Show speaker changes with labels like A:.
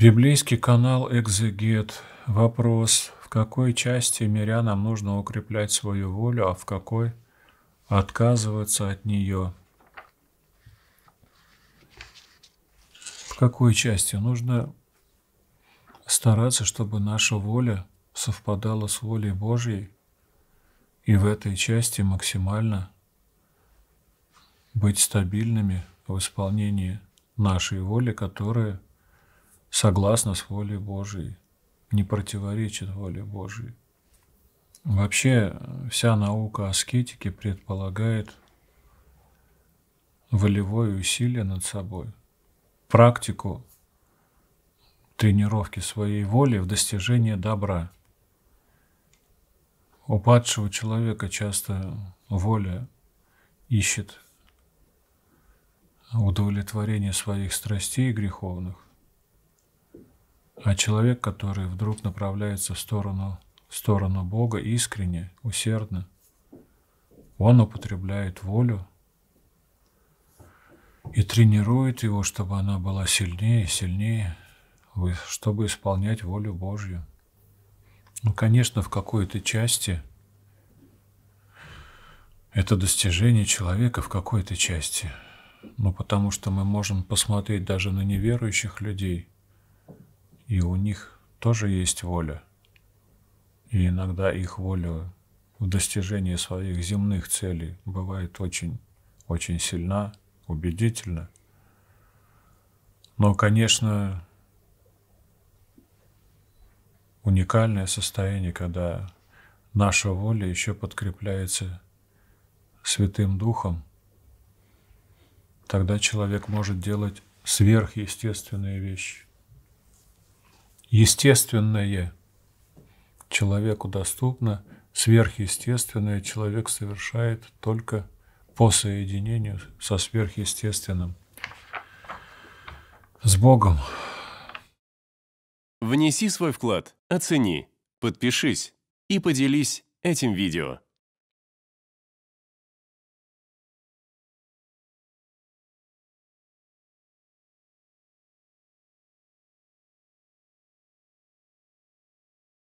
A: Библейский канал «Экзегет». Вопрос, в какой части нам нужно укреплять свою волю, а в какой отказываться от нее? В какой части нужно стараться, чтобы наша воля совпадала с волей Божьей, и в этой части максимально быть стабильными в исполнении нашей воли, которая – согласно с волей Божией, не противоречит воле Божией. Вообще вся наука аскетики предполагает волевое усилие над собой, практику тренировки своей воли в достижении добра. У падшего человека часто воля ищет удовлетворение своих страстей греховных, а человек, который вдруг направляется в сторону, в сторону Бога искренне, усердно, он употребляет волю и тренирует его, чтобы она была сильнее и сильнее, чтобы исполнять волю Божью. Ну, конечно, в какой-то части это достижение человека в какой-то части. Но ну, потому что мы можем посмотреть даже на неверующих людей – и у них тоже есть воля. И иногда их воля в достижении своих земных целей бывает очень, очень сильна, убедительна. Но, конечно, уникальное состояние, когда наша воля еще подкрепляется Святым Духом, тогда человек может делать сверхъестественные вещи естественное человеку доступно, сверхъестественное человек совершает только по соединению со сверхъестественным, с Богом. Внеси свой вклад, оцени, подпишись и поделись этим видео.